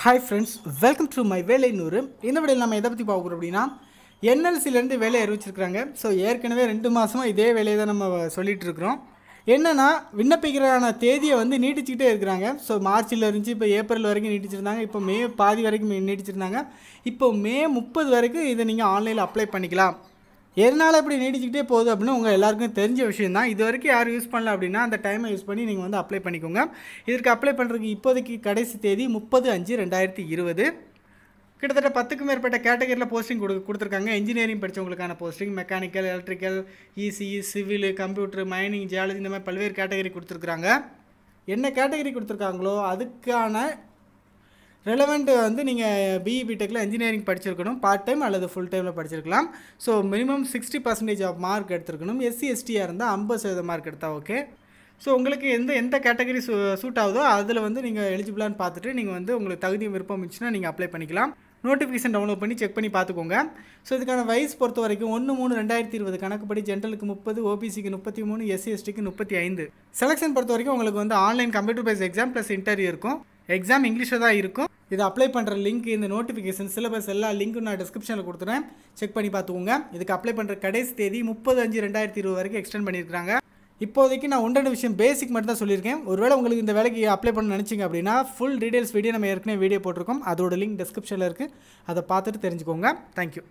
hi friends welcome to my வேலை நூறு இந்த விடையில் நம்ம எதை பற்றி பார்க்குறோம் அப்படின்னா என்எல்சிலேருந்து வேலையை அறிவிச்சிருக்கிறாங்க ஸோ ஏற்கனவே ரெண்டு மாதமாக இதே வேலையை தான் நம்ம சொல்லிகிட்ருக்குறோம் என்னென்னா விண்ணப்பிக்கிறான தேதியை வந்து நீட்டிச்சுக்கிட்டே இருக்கிறாங்க ஸோ மார்ச்சில் இருந்துச்சு இப்போ ஏப்ரல் வரைக்கும் நீட்டிச்சிருந்தாங்க இப்போ மே பாதி வரைக்கும் நீட்டிச்சிருந்தாங்க இப்போ மே முப்பது வரைக்கும் இதை நீங்கள் ஆன்லைனில் அப்ளை பண்ணிக்கலாம் எதனால் இப்படி நீடிச்சுக்கிட்டே போகுது அப்படின்னு உங்கள் எல்லாருக்கும் தெரிஞ்ச விஷயம் தான் இது வரைக்கும் யார் யூஸ் பண்ணல அப்படின்னா அந்த டைமை யூஸ் பண்ணி நீங்கள் வந்து அப்ளை பண்ணிக்கோங்க இதற்கு அப்ளை பண்ணுறதுக்கு இப்போதைக்கு கடைசி தேதி முப்பது அஞ்சு ரெண்டாயிரத்தி இருபது கிட்டத்தட்ட பத்துக்கும் மேற்பட்ட கேட்டகரியில் போஸ்டிங் கொடு கொடுத்துருக்காங்க இன்ஜினியரிங் படித்தவங்களுக்கான posting mechanical electrical ECE civil computer mining geology இந்த மாதிரி பல்வேறு கேட்டகரி கொடுத்துருக்குறாங்க என்ன கேட்டகரி கொடுத்துருக்காங்களோ அதுக்கான ரெலவெண்ட் வந்து நீங்கள் பிஇ பிடெக்கில் இன்ஜினியரிங் படிச்சிருக்கணும் பார்ட் டைம் அல்லது ஃபுல் டைமில் படிச்சிருக்கலாம் so minimum sixty percentage of mark எடுத்துருக்கணும் எஸ்சி எஸ்டியாக இருந்தால் ஐம்பது சதவீத மார்க் எடுத்தால் ஓகே ஸோ உங்களுக்கு எந்த எந்த கேட்டகரி சூ சூட் ஆகுதோ அதில் வந்து நீங்கள் எலிஜிபிளான்னு பார்த்துட்டு நீங்கள் வந்து உங்களுக்கு தகுதி விருப்பம் இருந்துச்சுன்னா நீங்கள் அப்ளை பண்ணிக்கலாம் நோட்டிஃபிகேஷன் டவுன்லோட் பண்ணி செக் பண்ணி பார்த்துக்கோங்க ஸோ இதுக்கான வயசு பொறுத்த வரைக்கும் ஒன்று மூணு ரெண்டாயிரத்தி இருபது கணக்குப்படி ஜென்ரலுக்கு முப்பது ஓபிசிக்கு முப்பத்தி மூணு எஸ்சி எஸ்டிக்கு முப்பத்தி ஐந்து செலெக்ஷன் பொறுத்த வரைக்கும் உங்களுக்கு வந்து online computer base exam plus interview இருக்கும் எக்ஸாம் இங்கிலீஷில் தான் இருக்கும் இதை அப்ளை பண்ணுற லிங்க் இந்த நோட்டிஃபிகேஷன் சிலபஸ் எல்லா லிங்க்கும் நான் டிஸ்கிரிப்ஷனில் கொடுத்துறேன் செக் பண்ணி பார்த்துக்கோங்க இதுக்கு அப்ளை பண்ணுற கடைசி தேதி முப்பது அஞ்சு ரெண்டாயிரத்தி இருபது வரைக்கும் எக்ஸ்டெண்ட் பண்ணியிருக்காங்க இப்போதைக்கு நான் ஒன்றரை விஷயம் பேசிக் மட்டும் தான் சொல்லியிருக்கேன் ஒருவேளை உங்களுக்கு இந்த வேலைக்கு அப்ளை பண்ண நினச்சிங்க அப்படின்னா ஃபுல் டீடைல்ஸ் வீடியோ நம்ம ஏற்கனவே வீடியோ போட்டிருக்கோம் அதோட லிங்க் டிஸ்கிரிப்ஷனில் இருக்குது அதை பார்த்துட்டு தெரிஞ்சுக்கோங்க தேங்க்யூ